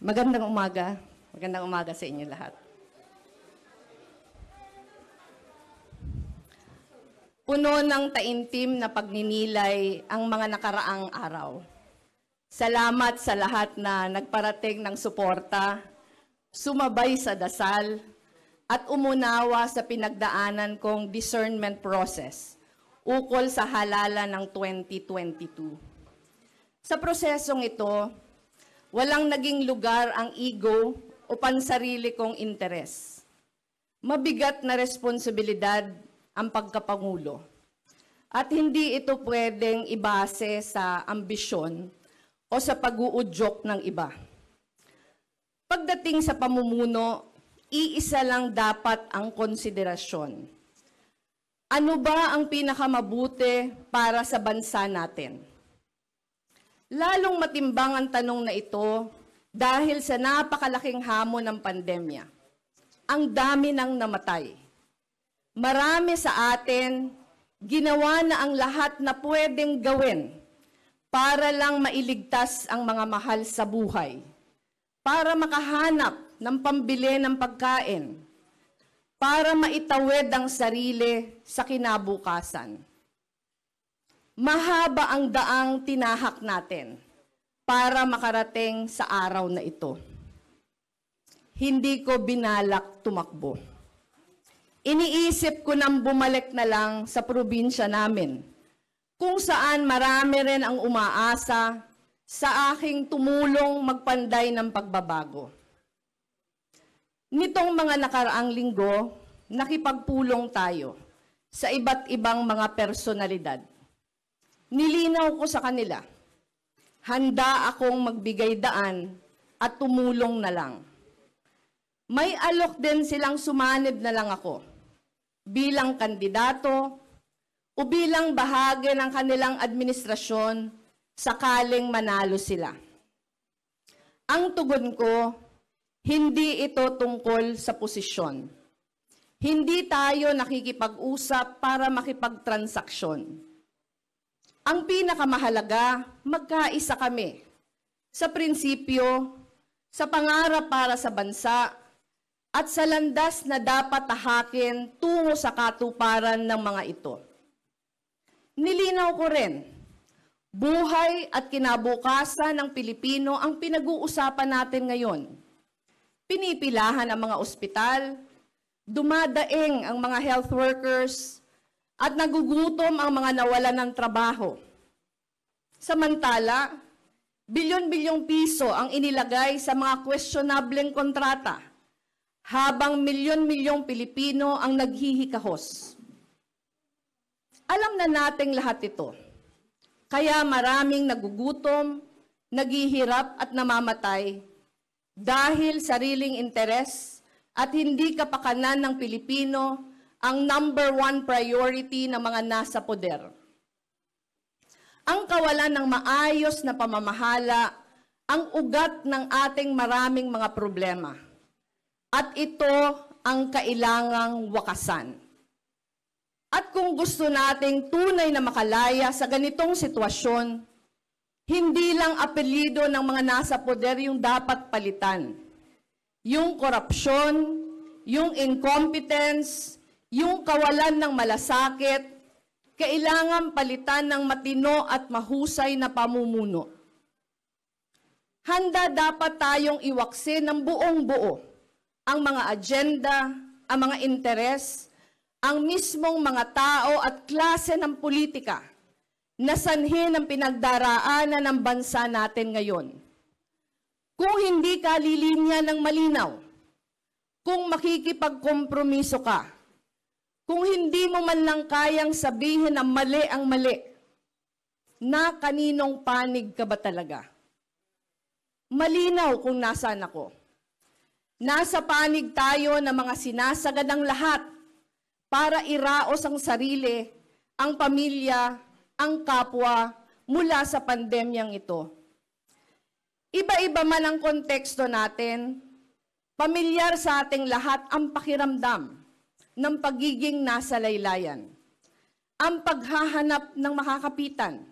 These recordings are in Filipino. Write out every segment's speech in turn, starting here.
Magandang umaga. Magandang umaga sa inyo lahat. Puno ng taimtim na pagninilay ang mga nakaraang araw. Salamat sa lahat na nagparating ng suporta, sumabay sa dasal, at umunawa sa pinagdaanan kong discernment process ukol sa halala ng 2022. Sa prosesong ito, Walang naging lugar ang ego o pansarili kong interes. Mabigat na responsibilidad ang pagkapangulo. At hindi ito pwedeng ibase sa ambisyon o sa pag-uudyok ng iba. Pagdating sa pamumuno, iisa lang dapat ang konsiderasyon. Ano ba ang pinakamabuti para sa bansa natin? Lalong matimbang ang tanong na ito dahil sa napakalaking hamon ng pandemya. Ang dami nang namatay. Marami sa atin, ginawa na ang lahat na pwedeng gawin para lang mailigtas ang mga mahal sa buhay, para makahanap ng pambili ng pagkain, para maitawid ang sarili sa kinabukasan mahaba ang daang tinahak natin para makarating sa araw na ito. Hindi ko binalak tumakbo. Iniisip ko nang bumalik na lang sa probinsya namin, kung saan marami rin ang umaasa sa aking tumulong magpanday ng pagbabago. Nitong mga nakaraang linggo, nakipagpulong tayo sa iba't ibang mga personalidad Nilinaw ko sa kanila, handa akong magbigay daan at tumulong na lang. May alok din silang sumanib na lang ako bilang kandidato o bilang bahagi ng kanilang administrasyon sakaling manalo sila. Ang tugon ko, hindi ito tungkol sa posisyon. Hindi tayo nakikipag-usap para makipag-transaksyon. makipagtransaksyon. Ang pinakamahalaga, magkaisa kami sa prinsipyo, sa pangarap para sa bansa, at sa landas na dapat tahakin tungo sa katuparan ng mga ito. Nilinaw ko rin, buhay at kinabukasan ng Pilipino ang pinag-uusapan natin ngayon. Pinipilahan ang mga ospital, dumadaing ang mga health workers, at nagugutom ang mga nawalan ng trabaho. Samantala, bilyon-bilyong piso ang inilagay sa mga questionableng kontrata habang milyon-milyong Pilipino ang naghihikahos. Alam na nating lahat ito. Kaya maraming nagugutom, naghihirap at namamatay dahil sariling interes at hindi kapakanan ng Pilipino ang number one priority ng mga nasa poder. Ang kawalan ng maayos na pamamahala ang ugat ng ating maraming mga problema. At ito ang kailangang wakasan. At kung gusto nating tunay na makalaya sa ganitong sitwasyon, hindi lang apelido ng mga nasa poder yung dapat palitan. Yung korupsyon, yung incompetence, yung kawalan ng malasakit, kailangan palitan ng matino at mahusay na pamumuno. Handa dapat tayong iwaksin ng buong buo ang mga agenda, ang mga interes, ang mismong mga tao at klase ng politika na sanhi ng pinagdaraanan ng bansa natin ngayon. Kung hindi ka lilinya ng malinaw, kung makikipagkompromiso ka, kung hindi mo man lang kayang sabihin na mali ang mali, na kaninong panig ka ba talaga? Malinaw kung nasaan ako. Nasa panig tayo ng mga sinasagad ng lahat para iraos ang sarili, ang pamilya, ang kapwa mula sa pandemyang ito. Iba-iba man ang konteksto natin, pamilyar sa ating lahat ang pakiramdam ng pagiging nasa laylayan. Ang paghahanap ng makakapitan.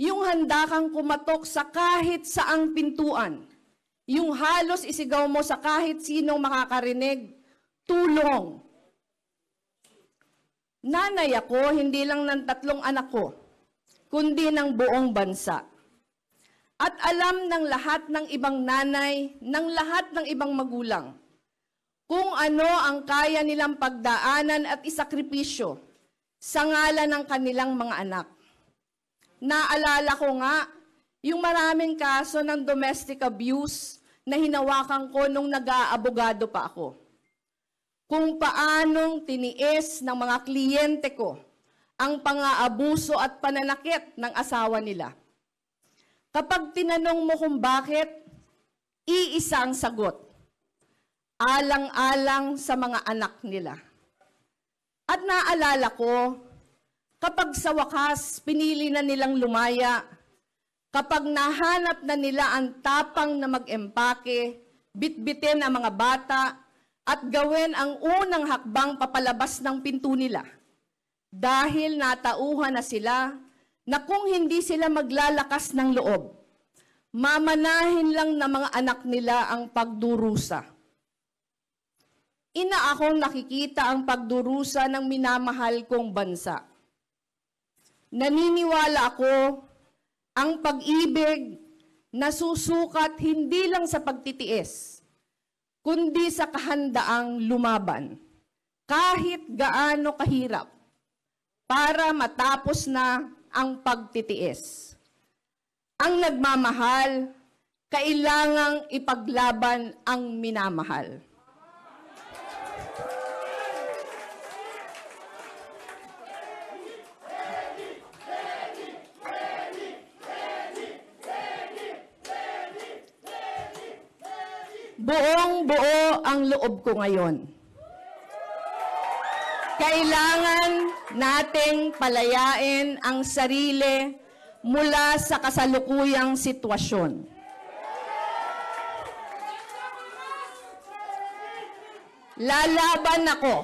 Yung handa kang kumatok sa kahit saang pintuan. Yung halos isigaw mo sa kahit sinong makakarinig, tulong. Nanay ako, hindi lang ng tatlong anak ko, kundi ng buong bansa. At alam ng lahat ng ibang nanay, ng lahat ng ibang magulang, kung ano ang kaya nilang pagdaanan at isakripisyo sa ngalan ng kanilang mga anak. Naalala ko nga yung maraming kaso ng domestic abuse na hinawakan ko nung nag-aabogado pa ako. Kung paanong tiniis ng mga kliyente ko ang pang-aabuso at pananakit ng asawa nila. Kapag tinanong mo kung bakit, iisa ang sagot alang-alang sa mga anak nila. At naalala ko, kapag sa wakas pinili na nilang lumaya, kapag nahanap na nila ang tapang na mag-empake, bitbitin ang mga bata, at gawin ang unang hakbang papalabas ng pinto nila. Dahil natauhan na sila na kung hindi sila maglalakas ng loob, mamanahin lang ng mga anak nila ang pagdurusa ina akong nakikita ang pagdurusa ng minamahal kong bansa. Naniniwala ako ang pag-ibig nasusukat hindi lang sa pagtitiis, kundi sa kahandaang lumaban, kahit gaano kahirap, para matapos na ang pagtitiis. Ang nagmamahal, kailangang ipaglaban ang minamahal. buong buo ang loob ko ngayon. Kailangan nating palayain ang sarili mula sa kasalukuyang sitwasyon. Lalaban ako.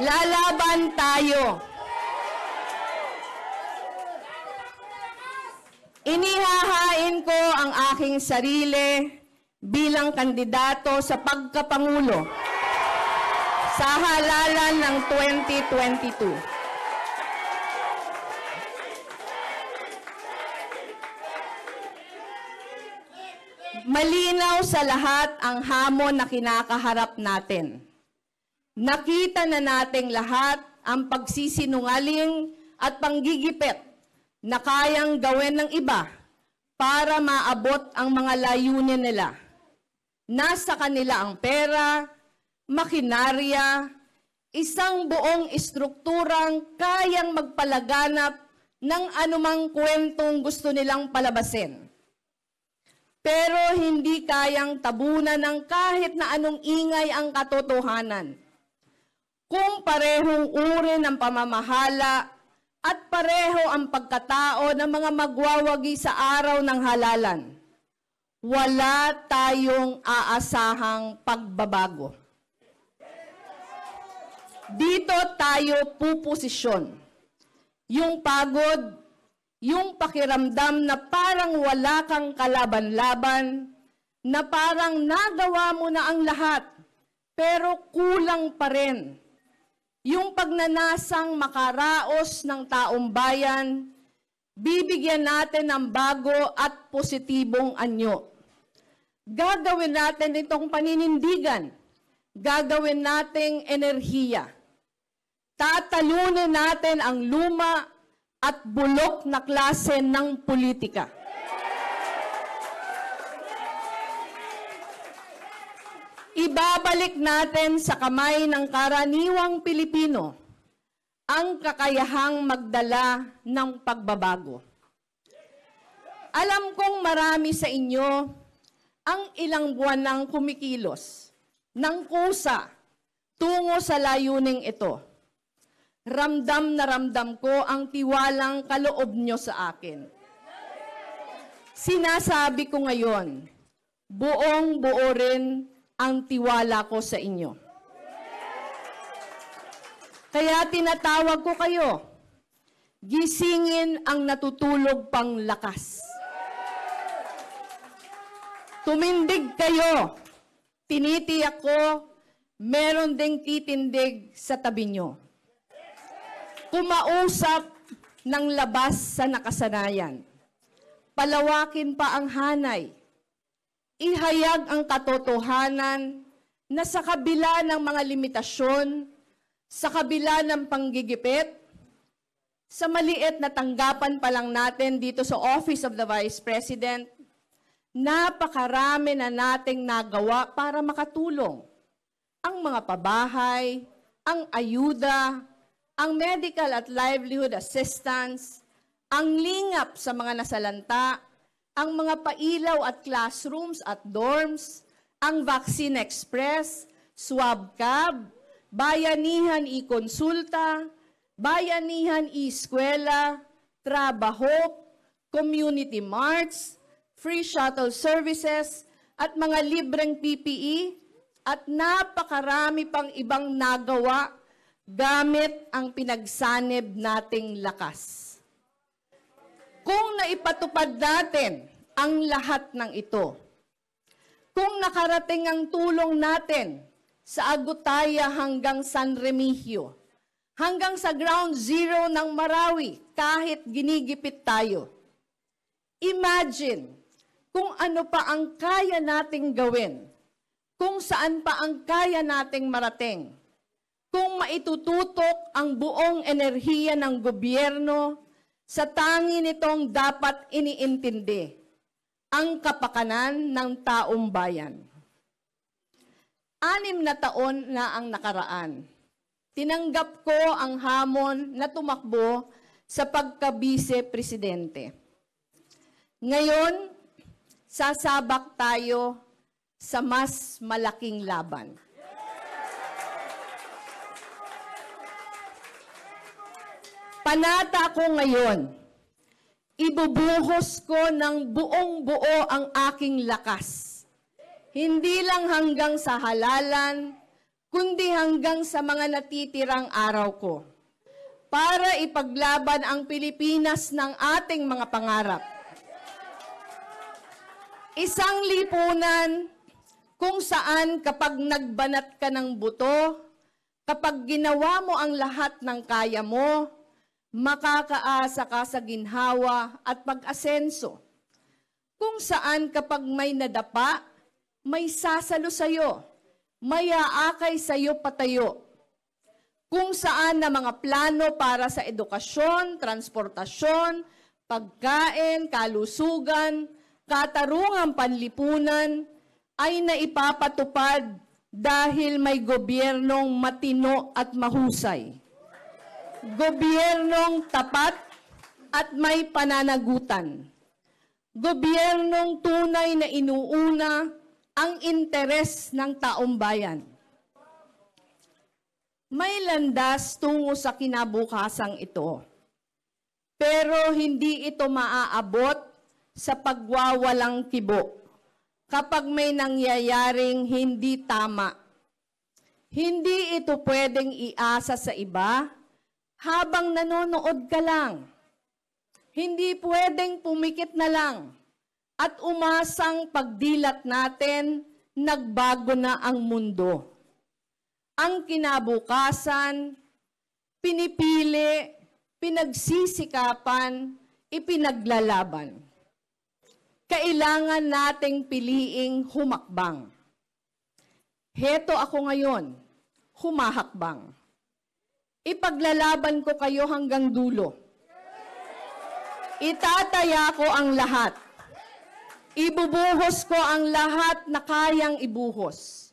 Lalaban tayo. Inihahain ko ang aking sarili bilang kandidato sa pagkapangulo sa halalan ng 2022. Malinaw sa lahat ang hamon na kinakaharap natin. Nakita na nating lahat ang pagsisinungaling at panggigipit na kayang gawin ng iba para maabot ang mga layunin nila. Nasa kanila ang pera, makinarya, isang buong istrukturang kayang magpalaganap ng anumang kwentong gusto nilang palabasin. Pero hindi kayang tabunan ng kahit na anong ingay ang katotohanan. Kung parehong uri ng pamamahala at pareho ang pagkatao ng mga magwawagi sa araw ng halalan. Wala tayong aasahang pagbabago. Dito tayo puposisyon. Yung pagod, yung pakiramdam na parang wala kang kalaban-laban, na parang nagawa mo na ang lahat, pero kulang pa rin yung pagnanasang makaraos ng taong bayan, bibigyan natin ng bago at positibong anyo. Gagawin natin itong paninindigan. Gagawin nating enerhiya. Tatalunin natin ang luma at bulok na klase ng politika. Ibabalik natin sa kamay ng karaniwang Pilipino ang kakayahang magdala ng pagbabago. Alam kong marami sa inyo ang ilang buwan nang kumikilos, ng kusa, tungo sa layuning ito. Ramdam na ramdam ko ang tiwalang kaloob nyo sa akin. Sinasabi ko ngayon, buong buo rin ang tiwala ko sa inyo. Kaya tinatawag ko kayo, gisingin ang natutulog pang lakas. Tumindig kayo, tinitiyak ko, meron ding titindig sa tabi nyo. Kumausap ng labas sa nakasanayan. Palawakin pa ang hanay ihayag ang katotohanan na sa kabila ng mga limitasyon, sa kabila ng panggigipit, sa maliit na tanggapan pa lang natin dito sa Office of the Vice President, napakarami na nating nagawa para makatulong. Ang mga pabahay, ang ayuda, ang medical at livelihood assistance, ang lingap sa mga nasalanta, ang mga pailaw at classrooms at dorms, ang Vaccine Express, Swab Cab, Bayanihan i konsulta Bayanihan e-Eskwela, Trabaho, Community Marts, Free Shuttle Services, at mga libreng PPE, at napakarami pang ibang nagawa gamit ang pinagsanib nating lakas. Kung naipatupad natin ang lahat ng ito, kung nakarating ang tulong natin sa Agutaya hanggang San Remigio, hanggang sa ground zero ng Marawi, kahit ginigipit tayo, imagine kung ano pa ang kaya nating gawin, kung saan pa ang kaya nating marating, kung maitututok ang buong enerhiya ng gobyerno sa tangi nitong dapat iniintindi, ang kapakanan ng taong bayan. Anim na taon na ang nakaraan. Tinanggap ko ang hamon na tumakbo sa pagkabise-presidente. Ngayon, sasabak tayo sa mas malaking laban. Panata ko ngayon, ibubuhos ko ng buong buo ang aking lakas. Hindi lang hanggang sa halalan, kundi hanggang sa mga natitirang araw ko. Para ipaglaban ang Pilipinas ng ating mga pangarap. Isang lipunan kung saan kapag nagbanat ka ng buto, kapag ginawa mo ang lahat ng kaya mo, makakaasa ka sa ginhawa at pag-asenso. Kung saan kapag may nadapa, may sasalo sa iyo, may aakay sa iyo patayo. Kung saan na mga plano para sa edukasyon, transportasyon, pagkain, kalusugan, katarungang panlipunan ay naipapatupad dahil may gobyernong matino at mahusay gobyernong tapat at may pananagutan. Gobyernong tunay na inuuna ang interes ng taong bayan. May landas tungo sa kinabukasang ito. Pero hindi ito maaabot sa pagwawalang kibo kapag may nangyayaring hindi tama. Hindi ito pwedeng iasa sa iba habang nanonood ka lang. Hindi pwedeng pumikit na lang at umasang pagdilat natin, nagbago na ang mundo. Ang kinabukasan, pinipili, pinagsisikapan, ipinaglalaban. Kailangan nating piliing humakbang. Heto ako ngayon, humahakbang. Ipaglalaban ko kayo hanggang dulo. Itataya ko ang lahat. Ibubuhos ko ang lahat na kayang ibuhos.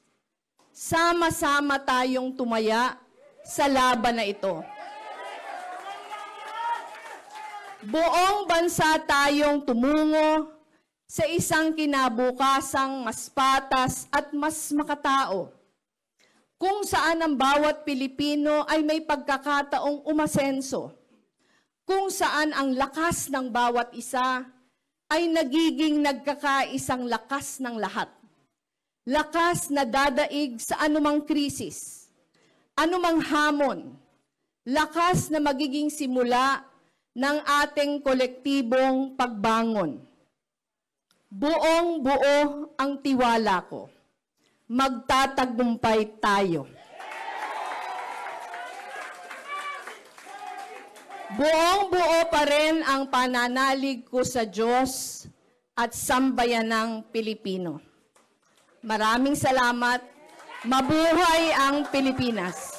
Sama-sama tayong tumaya sa laban na ito. Buong bansa tayong tumungo sa isang kinabukasang mas patas at mas makatao kung saan ang bawat Pilipino ay may pagkakataong umasenso, kung saan ang lakas ng bawat isa ay nagiging nagkakaisang lakas ng lahat. Lakas na dadaig sa anumang krisis, anumang hamon, lakas na magiging simula ng ating kolektibong pagbangon. Buong buo ang tiwala ko magtatagumpay tayo. Buong-buo pa rin ang pananalig ko sa Diyos at sambayan ng Pilipino. Maraming salamat. Mabuhay ang Pilipinas!